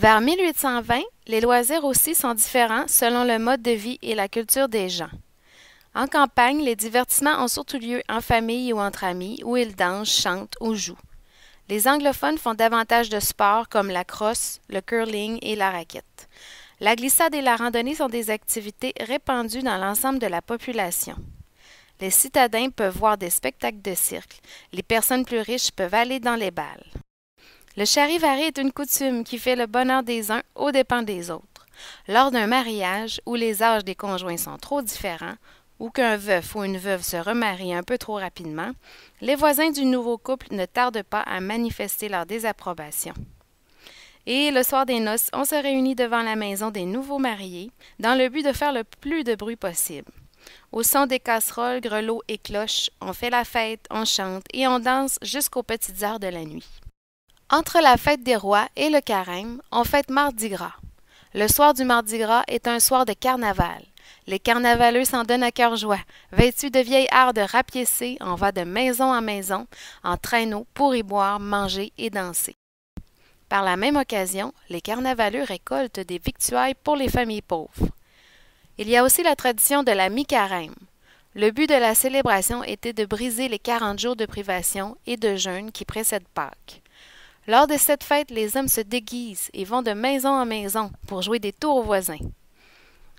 Vers 1820, les loisirs aussi sont différents selon le mode de vie et la culture des gens. En campagne, les divertissements ont surtout lieu en famille ou entre amis, où ils dansent, chantent ou jouent. Les anglophones font davantage de sports comme la crosse, le curling et la raquette. La glissade et la randonnée sont des activités répandues dans l'ensemble de la population. Les citadins peuvent voir des spectacles de cirque. Les personnes plus riches peuvent aller dans les balles. Le charivari est une coutume qui fait le bonheur des uns aux dépens des autres. Lors d'un mariage où les âges des conjoints sont trop différents, ou qu'un veuf ou une veuve se remarie un peu trop rapidement, les voisins du nouveau couple ne tardent pas à manifester leur désapprobation. Et le soir des noces, on se réunit devant la maison des nouveaux mariés dans le but de faire le plus de bruit possible. Au son des casseroles, grelots et cloches, on fait la fête, on chante et on danse jusqu'aux petites heures de la nuit. Entre la fête des rois et le carême, on fête Mardi Gras. Le soir du Mardi Gras est un soir de carnaval. Les carnavaleux s'en donnent à cœur joie, vêtus de vieilles hardes rapiécées, on va de maison en maison, en traîneau pour y boire, manger et danser. Par la même occasion, les carnavaleux récoltent des victuailles pour les familles pauvres. Il y a aussi la tradition de la mi-carême. Le but de la célébration était de briser les 40 jours de privation et de jeûne qui précèdent Pâques. Lors de cette fête, les hommes se déguisent et vont de maison en maison pour jouer des tours aux voisins.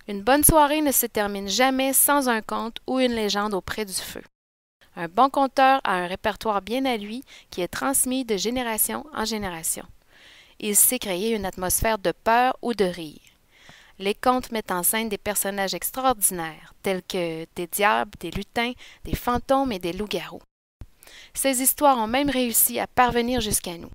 Une bonne soirée ne se termine jamais sans un conte ou une légende auprès du feu. Un bon conteur a un répertoire bien à lui qui est transmis de génération en génération. Il sait créer une atmosphère de peur ou de rire. Les contes mettent en scène des personnages extraordinaires, tels que des diables, des lutins, des fantômes et des loups-garous. Ces histoires ont même réussi à parvenir jusqu'à nous.